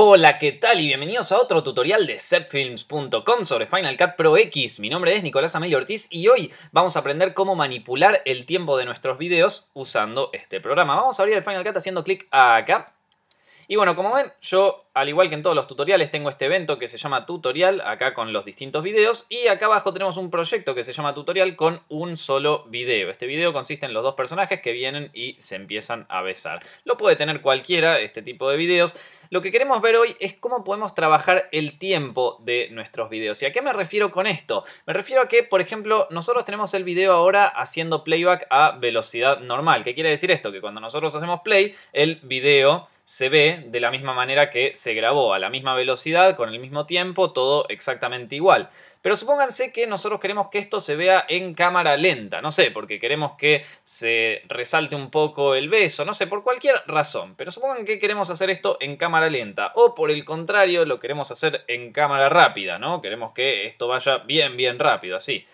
Hola, ¿qué tal? Y bienvenidos a otro tutorial de setfilms.com sobre Final Cut Pro X. Mi nombre es Nicolás Amelio Ortiz y hoy vamos a aprender cómo manipular el tiempo de nuestros videos usando este programa. Vamos a abrir el Final Cut haciendo clic acá y bueno, como ven, yo al igual que en todos los tutoriales tengo este evento que se llama tutorial acá con los distintos videos y acá abajo tenemos un proyecto que se llama tutorial con un solo video. Este video consiste en los dos personajes que vienen y se empiezan a besar. Lo puede tener cualquiera este tipo de videos. Lo que queremos ver hoy es cómo podemos trabajar el tiempo de nuestros videos. ¿Y a qué me refiero con esto? Me refiero a que, por ejemplo, nosotros tenemos el video ahora haciendo playback a velocidad normal. ¿Qué quiere decir esto? Que cuando nosotros hacemos play, el video se ve de la misma manera que se grabó, a la misma velocidad, con el mismo tiempo, todo exactamente igual. Pero supónganse que nosotros queremos que esto se vea en cámara lenta, no sé, porque queremos que se resalte un poco el beso, no sé, por cualquier razón. Pero supongan que queremos hacer esto en cámara lenta, o por el contrario, lo queremos hacer en cámara rápida, ¿no? Queremos que esto vaya bien, bien rápido, así.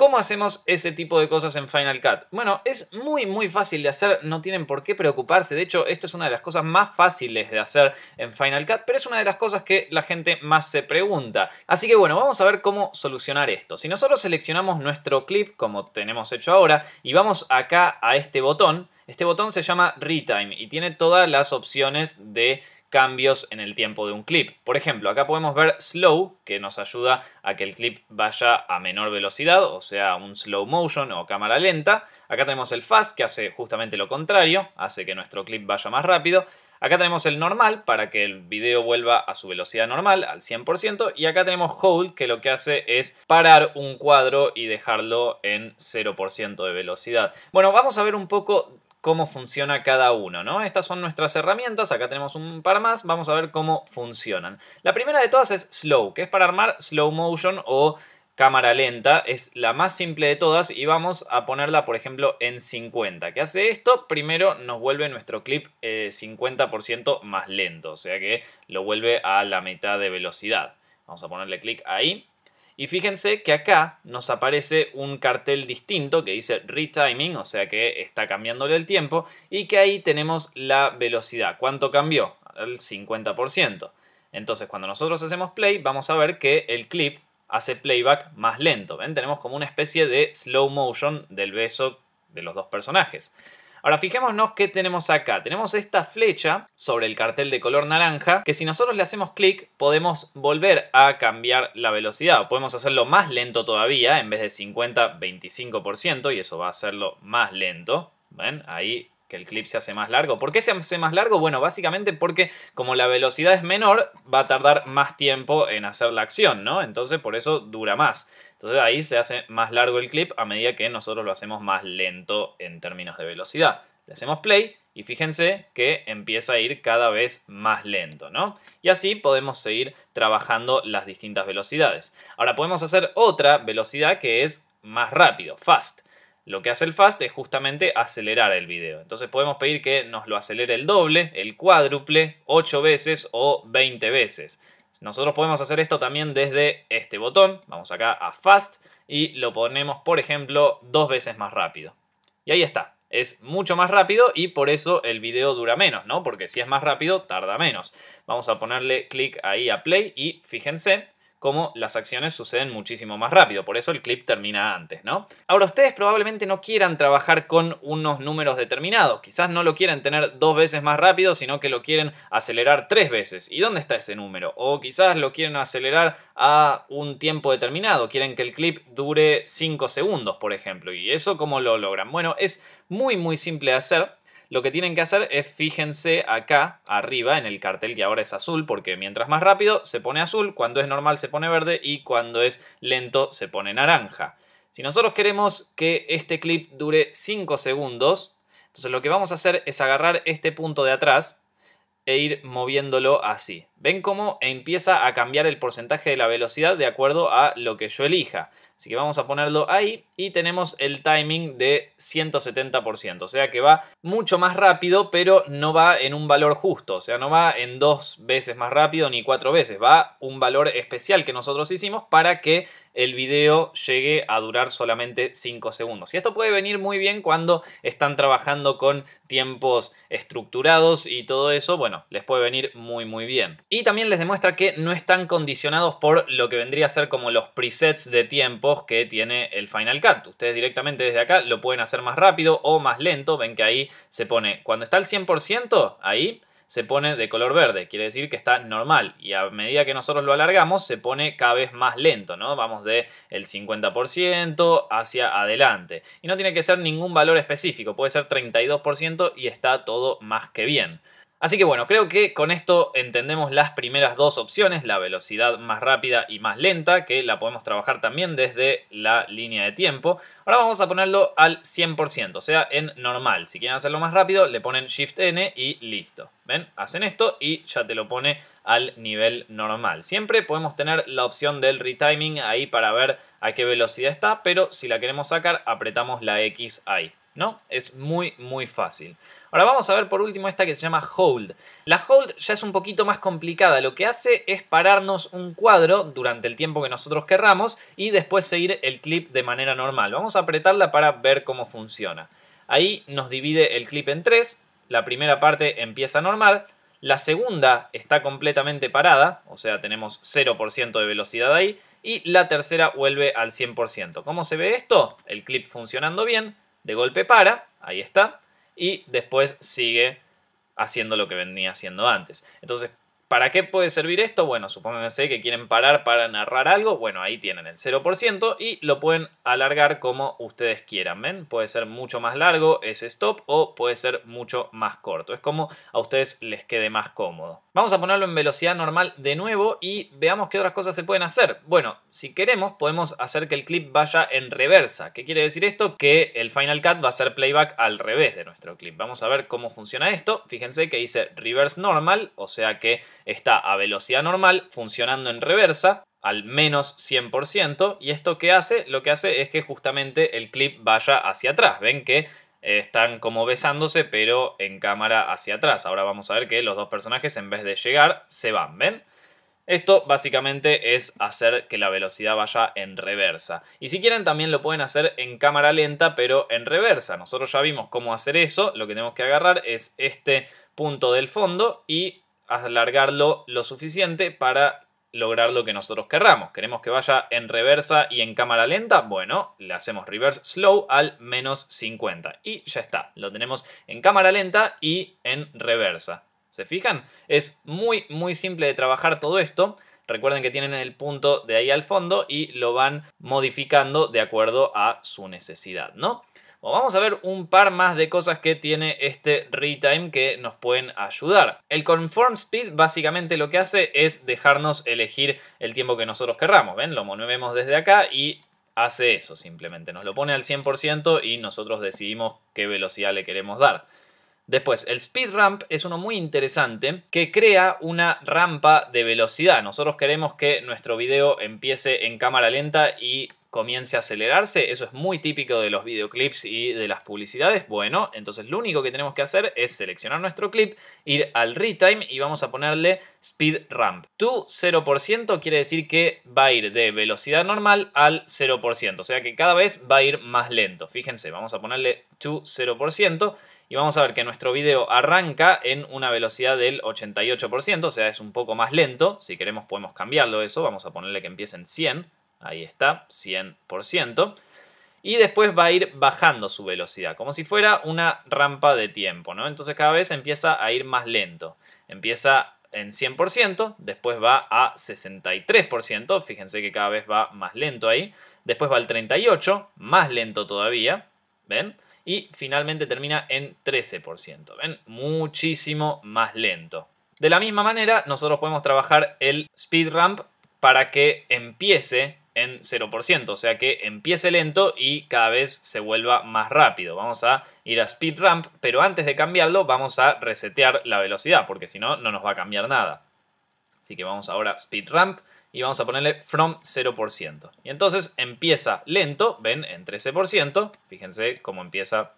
¿Cómo hacemos ese tipo de cosas en Final Cut? Bueno, es muy muy fácil de hacer, no tienen por qué preocuparse, de hecho esto es una de las cosas más fáciles de hacer en Final Cut, pero es una de las cosas que la gente más se pregunta. Así que bueno, vamos a ver cómo solucionar esto. Si nosotros seleccionamos nuestro clip, como tenemos hecho ahora, y vamos acá a este botón, este botón se llama Retime y tiene todas las opciones de cambios en el tiempo de un clip. Por ejemplo, acá podemos ver slow, que nos ayuda a que el clip vaya a menor velocidad, o sea, un slow motion o cámara lenta. Acá tenemos el fast, que hace justamente lo contrario, hace que nuestro clip vaya más rápido. Acá tenemos el normal para que el video vuelva a su velocidad normal, al 100%. Y acá tenemos hold que lo que hace es parar un cuadro y dejarlo en 0% de velocidad. Bueno, vamos a ver un poco cómo funciona cada uno, ¿no? Estas son nuestras herramientas, acá tenemos un par más, vamos a ver cómo funcionan. La primera de todas es Slow, que es para armar slow motion o cámara lenta, es la más simple de todas y vamos a ponerla por ejemplo en 50. ¿Qué hace esto? Primero nos vuelve nuestro clip 50% eh, más lento, o sea que lo vuelve a la mitad de velocidad. Vamos a ponerle clic ahí y fíjense que acá nos aparece un cartel distinto que dice retiming, o sea que está cambiándole el tiempo, y que ahí tenemos la velocidad. ¿Cuánto cambió? El 50%. Entonces cuando nosotros hacemos play vamos a ver que el clip hace playback más lento. ¿Ven? Tenemos como una especie de slow motion del beso de los dos personajes. Ahora fijémonos qué tenemos acá. Tenemos esta flecha sobre el cartel de color naranja que si nosotros le hacemos clic podemos volver a cambiar la velocidad. Podemos hacerlo más lento todavía, en vez de 50, 25% y eso va a hacerlo más lento. ¿Ven? Ahí que el clip se hace más largo. ¿Por qué se hace más largo? Bueno, básicamente porque como la velocidad es menor, va a tardar más tiempo en hacer la acción, ¿no? Entonces por eso dura más. Entonces ahí se hace más largo el clip a medida que nosotros lo hacemos más lento en términos de velocidad. Le hacemos play y fíjense que empieza a ir cada vez más lento, ¿no? Y así podemos seguir trabajando las distintas velocidades. Ahora podemos hacer otra velocidad que es más rápido, fast. Lo que hace el fast es justamente acelerar el video. Entonces podemos pedir que nos lo acelere el doble, el cuádruple, 8 veces o 20 veces. Nosotros podemos hacer esto también desde este botón. Vamos acá a Fast y lo ponemos, por ejemplo, dos veces más rápido. Y ahí está. Es mucho más rápido y por eso el video dura menos, ¿no? Porque si es más rápido, tarda menos. Vamos a ponerle clic ahí a Play y fíjense como las acciones suceden muchísimo más rápido. Por eso el clip termina antes, ¿no? Ahora, ustedes probablemente no quieran trabajar con unos números determinados. Quizás no lo quieren tener dos veces más rápido, sino que lo quieren acelerar tres veces. ¿Y dónde está ese número? O quizás lo quieren acelerar a un tiempo determinado. Quieren que el clip dure cinco segundos, por ejemplo. ¿Y eso cómo lo logran? Bueno, es muy, muy simple de hacer lo que tienen que hacer es fíjense acá arriba en el cartel que ahora es azul, porque mientras más rápido se pone azul, cuando es normal se pone verde y cuando es lento se pone naranja. Si nosotros queremos que este clip dure 5 segundos, entonces lo que vamos a hacer es agarrar este punto de atrás e ir moviéndolo así. Ven cómo empieza a cambiar el porcentaje de la velocidad de acuerdo a lo que yo elija. Así que vamos a ponerlo ahí y tenemos el timing de 170%, o sea que va mucho más rápido, pero no va en un valor justo, o sea, no va en dos veces más rápido ni cuatro veces, va un valor especial que nosotros hicimos para que el video llegue a durar solamente 5 segundos. Y esto puede venir muy bien cuando están trabajando con tiempos estructurados y todo eso, bueno, les puede venir muy muy bien. Y también les demuestra que no están condicionados por lo que vendría a ser como los presets de tiempos que tiene el Final Cut. Ustedes directamente desde acá lo pueden hacer más rápido o más lento. Ven que ahí se pone, cuando está al 100%, ahí se pone de color verde, quiere decir que está normal y a medida que nosotros lo alargamos se pone cada vez más lento, ¿no? Vamos de el 50% hacia adelante y no tiene que ser ningún valor específico, puede ser 32% y está todo más que bien. Así que bueno, creo que con esto entendemos las primeras dos opciones, la velocidad más rápida y más lenta, que la podemos trabajar también desde la línea de tiempo. Ahora vamos a ponerlo al 100%, o sea, en normal. Si quieren hacerlo más rápido, le ponen Shift N y listo. ¿Ven? Hacen esto y ya te lo pone al nivel normal. Siempre podemos tener la opción del retiming ahí para ver a qué velocidad está, pero si la queremos sacar, apretamos la X ahí. Es muy, muy fácil. Ahora vamos a ver por último esta que se llama Hold. La Hold ya es un poquito más complicada. Lo que hace es pararnos un cuadro durante el tiempo que nosotros querramos y después seguir el clip de manera normal. Vamos a apretarla para ver cómo funciona. Ahí nos divide el clip en tres. La primera parte empieza normal. La segunda está completamente parada, o sea, tenemos 0% de velocidad ahí. Y la tercera vuelve al 100%. ¿Cómo se ve esto? El clip funcionando bien, de golpe para, ahí está, y después sigue haciendo lo que venía haciendo antes. Entonces, ¿Para qué puede servir esto? Bueno, supónganse que quieren parar para narrar algo. Bueno, ahí tienen el 0% y lo pueden alargar como ustedes quieran. ¿Ven? Puede ser mucho más largo ese stop o puede ser mucho más corto. Es como a ustedes les quede más cómodo. Vamos a ponerlo en velocidad normal de nuevo y veamos qué otras cosas se pueden hacer. Bueno, si queremos podemos hacer que el clip vaya en reversa. ¿Qué quiere decir esto? Que el Final Cut va a hacer playback al revés de nuestro clip. Vamos a ver cómo funciona esto. Fíjense que dice reverse normal, o sea que está a velocidad normal, funcionando en reversa, al menos 100%, y esto que hace, lo que hace es que justamente el clip vaya hacia atrás. Ven que eh, están como besándose, pero en cámara hacia atrás. Ahora vamos a ver que los dos personajes, en vez de llegar, se van, ¿ven? Esto básicamente es hacer que la velocidad vaya en reversa. Y si quieren también lo pueden hacer en cámara lenta, pero en reversa. Nosotros ya vimos cómo hacer eso. Lo que tenemos que agarrar es este punto del fondo y alargarlo lo suficiente para lograr lo que nosotros querramos. ¿Queremos que vaya en reversa y en cámara lenta? Bueno, le hacemos reverse slow al menos 50 y ya está, lo tenemos en cámara lenta y en reversa. ¿Se fijan? Es muy muy simple de trabajar todo esto. Recuerden que tienen el punto de ahí al fondo y lo van modificando de acuerdo a su necesidad, ¿no? vamos a ver un par más de cosas que tiene este retime que nos pueden ayudar. El conform speed básicamente lo que hace es dejarnos elegir el tiempo que nosotros querramos, ¿ven? Lo movemos desde acá y hace eso simplemente, nos lo pone al 100% y nosotros decidimos qué velocidad le queremos dar. Después, el speed ramp es uno muy interesante que crea una rampa de velocidad. Nosotros queremos que nuestro video empiece en cámara lenta y comience a acelerarse, eso es muy típico de los videoclips y de las publicidades, bueno, entonces lo único que tenemos que hacer es seleccionar nuestro clip, ir al retime y vamos a ponerle speed ramp. Tu 0% quiere decir que va a ir de velocidad normal al 0%, o sea que cada vez va a ir más lento. Fíjense, vamos a ponerle tu 0% y vamos a ver que nuestro video arranca en una velocidad del 88%, o sea, es un poco más lento. Si queremos podemos cambiarlo eso, vamos a ponerle que empiece en 100, ahí está, 100%. Y después va a ir bajando su velocidad, como si fuera una rampa de tiempo, ¿no? Entonces cada vez empieza a ir más lento. Empieza en 100%, después va a 63%, fíjense que cada vez va más lento ahí. Después va al 38, más lento todavía, ¿ven? y finalmente termina en 13%. ¿Ven? Muchísimo más lento. De la misma manera, nosotros podemos trabajar el speed ramp para que empiece en 0%, o sea que empiece lento y cada vez se vuelva más rápido. Vamos a ir a speed ramp, pero antes de cambiarlo vamos a resetear la velocidad, porque si no, no nos va a cambiar nada. Así que vamos ahora a speed ramp y vamos a ponerle from 0%. Y entonces empieza lento, ven, en 13%, fíjense cómo empieza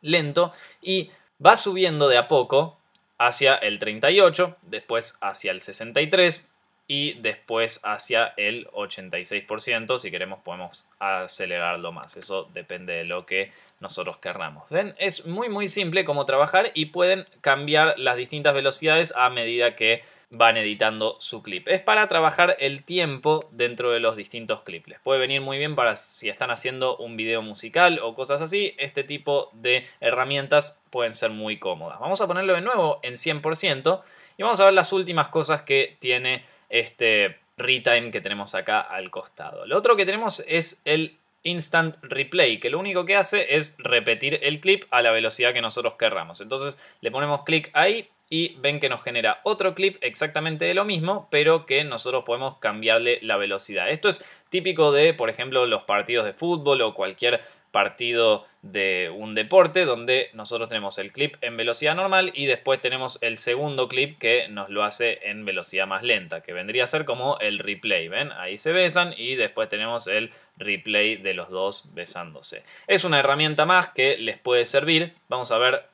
lento, y va subiendo de a poco hacia el 38, después hacia el 63, y después hacia el 86%. Si queremos podemos acelerarlo más. Eso depende de lo que nosotros querramos. ¿Ven? Es muy muy simple como trabajar y pueden cambiar las distintas velocidades a medida que van editando su clip. Es para trabajar el tiempo dentro de los distintos clips. Les puede venir muy bien para si están haciendo un video musical o cosas así. Este tipo de herramientas pueden ser muy cómodas. Vamos a ponerlo de nuevo en 100% y vamos a ver las últimas cosas que tiene este retime que tenemos acá al costado. Lo otro que tenemos es el Instant Replay, que lo único que hace es repetir el clip a la velocidad que nosotros querramos. Entonces le ponemos clic ahí y ven que nos genera otro clip exactamente de lo mismo, pero que nosotros podemos cambiarle la velocidad. Esto es típico de, por ejemplo, los partidos de fútbol o cualquier partido de un deporte donde nosotros tenemos el clip en velocidad normal y después tenemos el segundo clip que nos lo hace en velocidad más lenta, que vendría a ser como el replay, ¿ven? Ahí se besan y después tenemos el replay de los dos besándose. Es una herramienta más que les puede servir. Vamos a ver,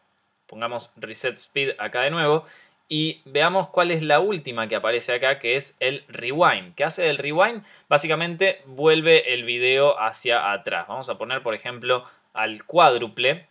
pongamos reset speed acá de nuevo y veamos cuál es la última que aparece acá, que es el rewind. ¿Qué hace el rewind? Básicamente vuelve el video hacia atrás. Vamos a poner, por ejemplo, al cuádruple,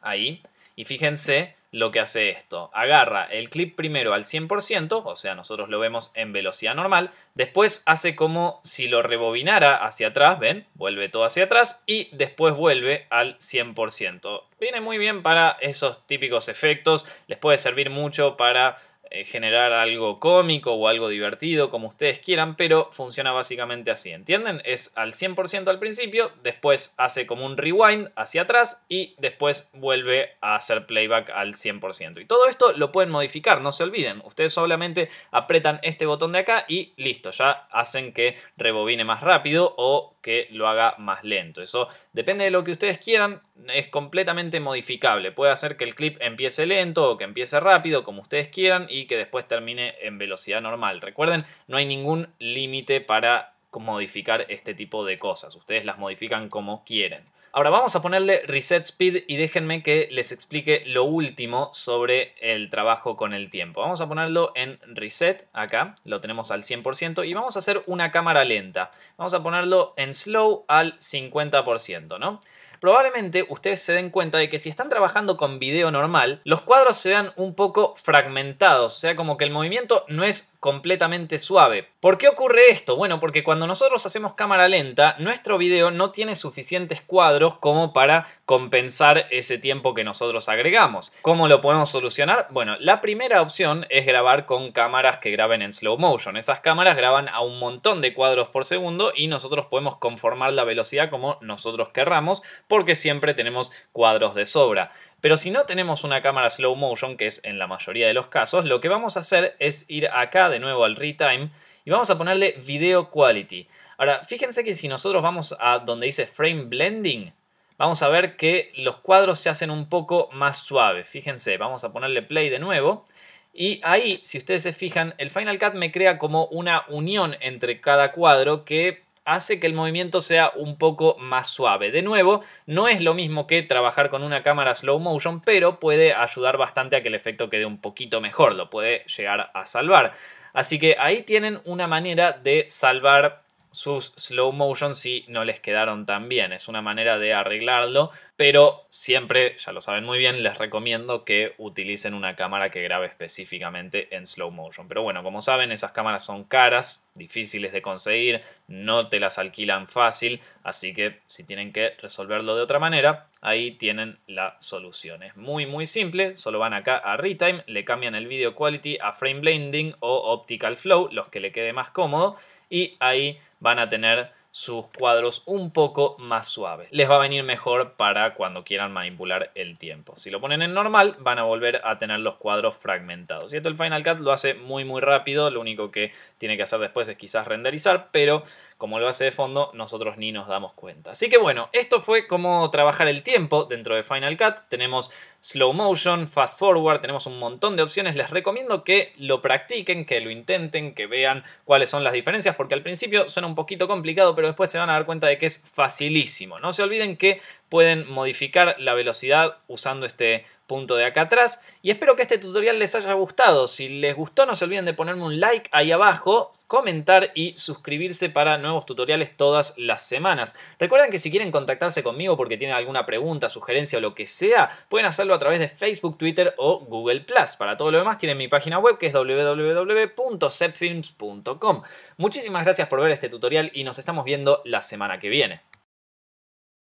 ahí. Y fíjense lo que hace esto. Agarra el clip primero al 100%, o sea, nosotros lo vemos en velocidad normal, después hace como si lo rebobinara hacia atrás, ¿ven? Vuelve todo hacia atrás y después vuelve al 100%. Viene muy bien para esos típicos efectos, les puede servir mucho para eh, generar algo cómico o algo divertido, como ustedes quieran, pero funciona básicamente así, ¿entienden? Es al 100% al principio, después hace como un rewind hacia atrás y después vuelve a hacer playback al 100%. Y todo esto lo pueden modificar, no se olviden, ustedes solamente apretan este botón de acá y listo, ya hacen que rebobine más rápido o que lo haga más lento. Eso depende de lo que ustedes quieran, es completamente modificable. Puede hacer que el clip empiece lento o que empiece rápido, como ustedes quieran, y que después termine en velocidad normal. Recuerden, no hay ningún límite para modificar este tipo de cosas. Ustedes las modifican como quieren. Ahora vamos a ponerle reset speed y déjenme que les explique lo último sobre el trabajo con el tiempo. Vamos a ponerlo en reset, acá lo tenemos al 100% y vamos a hacer una cámara lenta. Vamos a ponerlo en slow al 50%, ¿no? probablemente ustedes se den cuenta de que si están trabajando con video normal, los cuadros se dan un poco fragmentados, o sea, como que el movimiento no es completamente suave. ¿Por qué ocurre esto? Bueno, porque cuando nosotros hacemos cámara lenta, nuestro video no tiene suficientes cuadros como para compensar ese tiempo que nosotros agregamos. ¿Cómo lo podemos solucionar? Bueno, la primera opción es grabar con cámaras que graben en slow motion. Esas cámaras graban a un montón de cuadros por segundo y nosotros podemos conformar la velocidad como nosotros querramos porque siempre tenemos cuadros de sobra. Pero si no tenemos una cámara slow motion, que es en la mayoría de los casos, lo que vamos a hacer es ir acá de nuevo al retime y vamos a ponerle video quality. Ahora, fíjense que si nosotros vamos a donde dice frame blending, vamos a ver que los cuadros se hacen un poco más suaves. Fíjense, vamos a ponerle play de nuevo. Y ahí, si ustedes se fijan, el Final Cut me crea como una unión entre cada cuadro que hace que el movimiento sea un poco más suave. De nuevo, no es lo mismo que trabajar con una cámara slow motion, pero puede ayudar bastante a que el efecto quede un poquito mejor, lo puede llegar a salvar. Así que ahí tienen una manera de salvar sus slow motion si no les quedaron tan bien. Es una manera de arreglarlo, pero siempre, ya lo saben muy bien, les recomiendo que utilicen una cámara que grabe específicamente en slow motion. Pero bueno, como saben, esas cámaras son caras, difíciles de conseguir, no te las alquilan fácil, así que si tienen que resolverlo de otra manera, ahí tienen la solución. Es muy muy simple, solo van acá a Retime, le cambian el video quality a frame blending o optical flow, los que le quede más cómodo y ahí van a tener sus cuadros un poco más suaves. Les va a venir mejor para cuando quieran manipular el tiempo. Si lo ponen en normal, van a volver a tener los cuadros fragmentados. Y el Final Cut lo hace muy muy rápido, lo único que tiene que hacer después es quizás renderizar, pero como lo hace de fondo, nosotros ni nos damos cuenta. Así que bueno, esto fue cómo trabajar el tiempo dentro de Final Cut. Tenemos slow motion, fast forward, tenemos un montón de opciones. Les recomiendo que lo practiquen, que lo intenten, que vean cuáles son las diferencias, porque al principio suena un poquito complicado, pero después se van a dar cuenta de que es facilísimo. No se olviden que pueden modificar la velocidad usando este punto de acá atrás. Y espero que este tutorial les haya gustado. Si les gustó no se olviden de ponerme un like ahí abajo, comentar y suscribirse para nuevos tutoriales todas las semanas. Recuerden que si quieren contactarse conmigo porque tienen alguna pregunta, sugerencia o lo que sea, pueden hacerlo a través de Facebook, Twitter o Google+. Para todo lo demás tienen mi página web que es www.sepfilms.com Muchísimas gracias por ver este tutorial y nos estamos viendo la semana que viene.